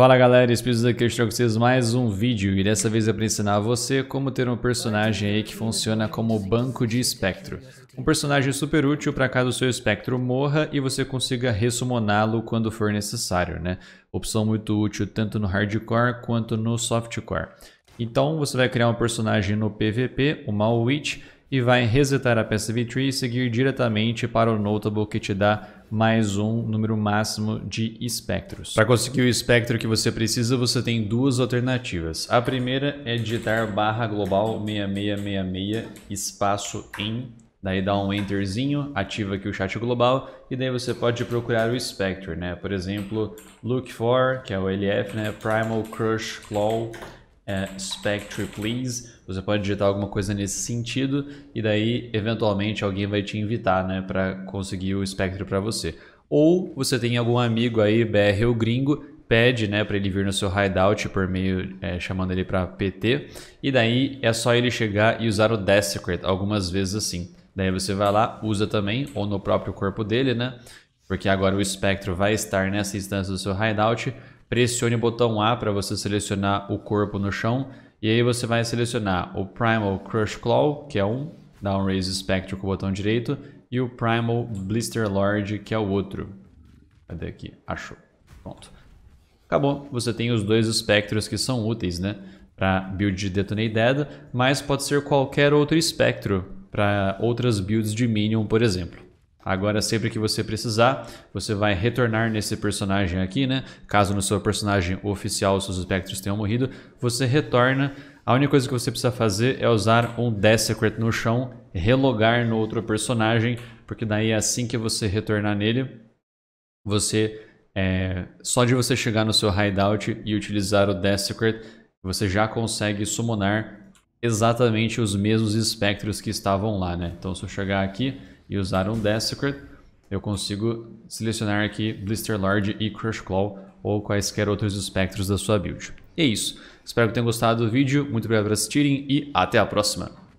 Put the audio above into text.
Fala galera, Espíritos aqui, eu trago vocês mais um vídeo e dessa vez é para ensinar a você como ter um personagem aí que funciona como banco de espectro. Um personagem super útil para caso o seu espectro morra e você consiga ressumoná-lo quando for necessário, né? Opção muito útil tanto no hardcore quanto no softcore. Então você vai criar um personagem no PVP, o Malwitch, e vai resetar a PSV tree e seguir diretamente para o notable que te dá mais um número máximo de espectros. Para conseguir o espectro que você precisa, você tem duas alternativas. A primeira é digitar barra global 6666 espaço em, daí dá um enterzinho, ativa aqui o chat global e daí você pode procurar o espectro, né? Por exemplo, look for, que é o LF, né? Primal Crush Claw é, Spectre Please. Você pode digitar alguma coisa nesse sentido e daí, eventualmente, alguém vai te invitar né, para conseguir o Spectre para você. Ou você tem algum amigo aí, BR ou gringo, pede né, para ele vir no seu hideout por meio é, chamando ele para PT. E daí é só ele chegar e usar o Secret algumas vezes assim. Daí você vai lá, usa também, ou no próprio corpo dele, né? Porque agora o espectro vai estar nessa instância do seu hideout pressione o botão A para você selecionar o corpo no chão. E aí você vai selecionar o Primal Crush Claw, que é um, dá um Raise Spectre com o botão direito, e o Primal Blister Lord, que é o outro. Cadê aqui? Achou. Pronto. Acabou. Você tem os dois espectros que são úteis, né? Para build de Detonate Dead, mas pode ser qualquer outro espectro para outras builds de Minion, por exemplo. Agora, sempre que você precisar, você vai retornar nesse personagem aqui, né? Caso no seu personagem oficial os seus espectros tenham morrido, você retorna. A única coisa que você precisa fazer é usar um Death Secret no chão, relogar no outro personagem, porque daí é assim que você retornar nele, você... É, só de você chegar no seu hideout e utilizar o Death Secret, você já consegue summonar exatamente os mesmos espectros que estavam lá, né? Então, se eu chegar aqui e usar um Death Secret, eu consigo selecionar aqui Blister Large e Crush Claw ou quaisquer outros espectros da sua build. E é isso. Espero que tenham gostado do vídeo. Muito obrigado por assistirem e até a próxima.